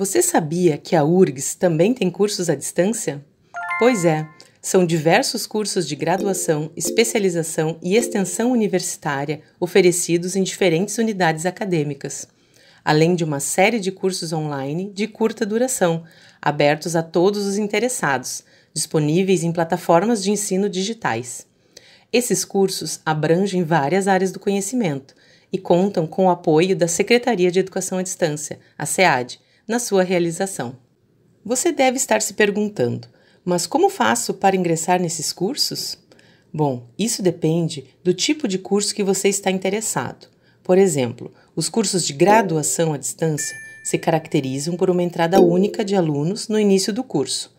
Você sabia que a URGS também tem cursos à distância? Pois é, são diversos cursos de graduação, especialização e extensão universitária oferecidos em diferentes unidades acadêmicas, além de uma série de cursos online de curta duração, abertos a todos os interessados, disponíveis em plataformas de ensino digitais. Esses cursos abrangem várias áreas do conhecimento e contam com o apoio da Secretaria de Educação à Distância, a SEAD na sua realização. Você deve estar se perguntando: mas como faço para ingressar nesses cursos? Bom, isso depende do tipo de curso que você está interessado. Por exemplo, os cursos de graduação à distância se caracterizam por uma entrada única de alunos no início do curso.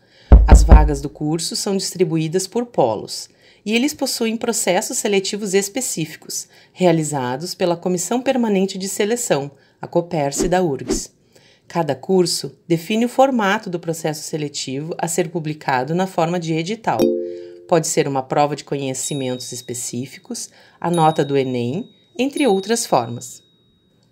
As vagas do curso são distribuídas por polos e eles possuem processos seletivos específicos, realizados pela Comissão Permanente de Seleção, a COPERSE da URGS. Cada curso define o formato do processo seletivo a ser publicado na forma de edital. Pode ser uma prova de conhecimentos específicos, a nota do Enem, entre outras formas.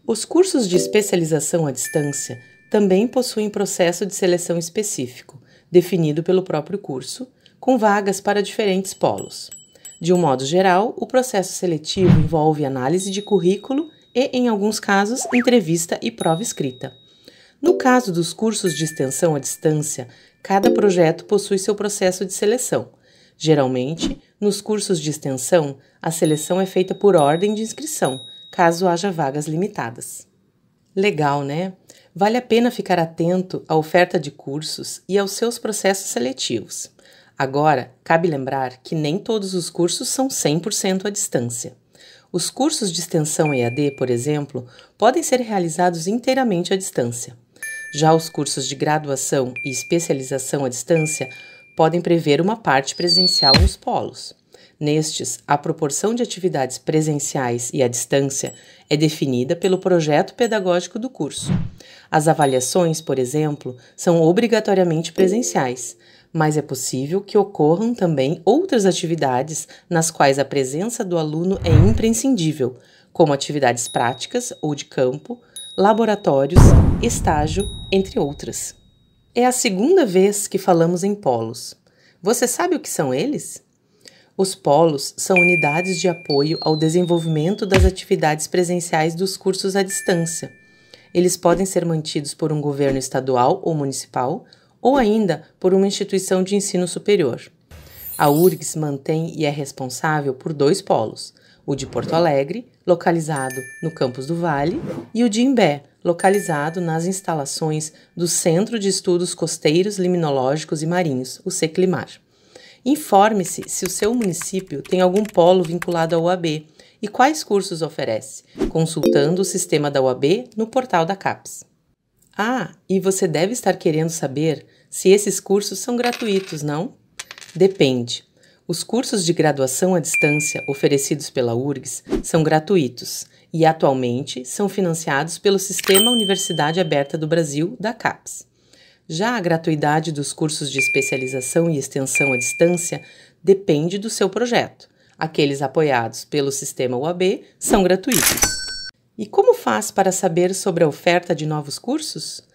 Os cursos de especialização à distância também possuem processo de seleção específico, definido pelo próprio curso, com vagas para diferentes polos. De um modo geral, o processo seletivo envolve análise de currículo e, em alguns casos, entrevista e prova escrita. No caso dos cursos de extensão à distância, cada projeto possui seu processo de seleção. Geralmente, nos cursos de extensão, a seleção é feita por ordem de inscrição, caso haja vagas limitadas. Legal, né? Vale a pena ficar atento à oferta de cursos e aos seus processos seletivos. Agora, cabe lembrar que nem todos os cursos são 100% à distância. Os cursos de extensão EAD, por exemplo, podem ser realizados inteiramente à distância. Já os cursos de graduação e especialização à distância podem prever uma parte presencial nos polos. Nestes, a proporção de atividades presenciais e à distância é definida pelo projeto pedagógico do curso. As avaliações, por exemplo, são obrigatoriamente presenciais, mas é possível que ocorram também outras atividades nas quais a presença do aluno é imprescindível, como atividades práticas ou de campo, laboratórios, estágio, entre outras. É a segunda vez que falamos em polos. Você sabe o que são eles? Os polos são unidades de apoio ao desenvolvimento das atividades presenciais dos cursos à distância. Eles podem ser mantidos por um governo estadual ou municipal, ou ainda por uma instituição de ensino superior. A URGS mantém e é responsável por dois polos: o de Porto Alegre, localizado no Campus do Vale, e o de Imbé, localizado nas instalações do Centro de Estudos Costeiros, Liminológicos e Marinhos, o CECLIMAR. Informe-se se o seu município tem algum polo vinculado à UAB e quais cursos oferece, consultando o sistema da UAB no portal da CAPES. Ah, e você deve estar querendo saber se esses cursos são gratuitos, não? Depende. Os cursos de graduação à distância oferecidos pela URGS são gratuitos e, atualmente, são financiados pelo Sistema Universidade Aberta do Brasil, da CAPES. Já a gratuidade dos cursos de especialização e extensão à distância depende do seu projeto. Aqueles apoiados pelo Sistema UAB são gratuitos. E como faz para saber sobre a oferta de novos cursos?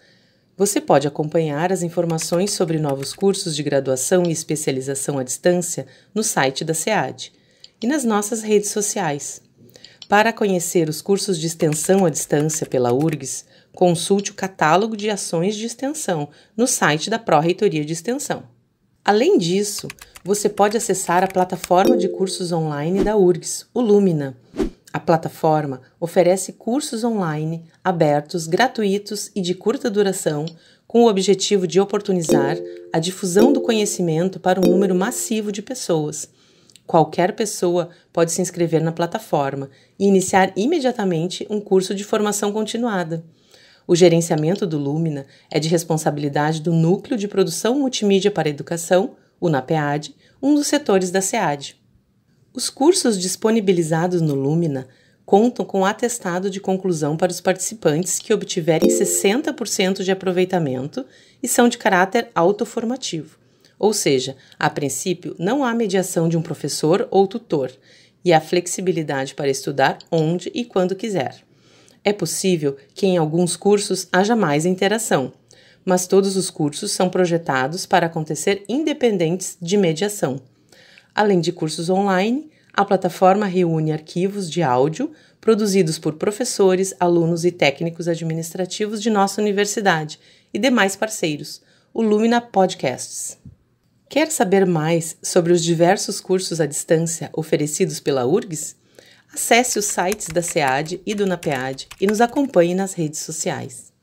Você pode acompanhar as informações sobre novos cursos de graduação e especialização à distância no site da SEAD e nas nossas redes sociais. Para conhecer os cursos de extensão à distância pela URGS, consulte o catálogo de ações de extensão no site da Pró-Reitoria de Extensão. Além disso, você pode acessar a plataforma de cursos online da URGS, o Lumina, a plataforma oferece cursos online abertos, gratuitos e de curta duração, com o objetivo de oportunizar a difusão do conhecimento para um número massivo de pessoas. Qualquer pessoa pode se inscrever na plataforma e iniciar imediatamente um curso de formação continuada. O gerenciamento do Lumina é de responsabilidade do Núcleo de Produção Multimídia para Educação, o NAPEAD, um dos setores da SEAD. Os cursos disponibilizados no Lumina contam com atestado de conclusão para os participantes que obtiverem 60% de aproveitamento e são de caráter autoformativo. Ou seja, a princípio, não há mediação de um professor ou tutor e há flexibilidade para estudar onde e quando quiser. É possível que em alguns cursos haja mais interação, mas todos os cursos são projetados para acontecer independentes de mediação. Além de cursos online, a plataforma reúne arquivos de áudio produzidos por professores, alunos e técnicos administrativos de nossa universidade e demais parceiros, o Lumina Podcasts. Quer saber mais sobre os diversos cursos à distância oferecidos pela URGS? Acesse os sites da SEAD e do NAPEAD e nos acompanhe nas redes sociais.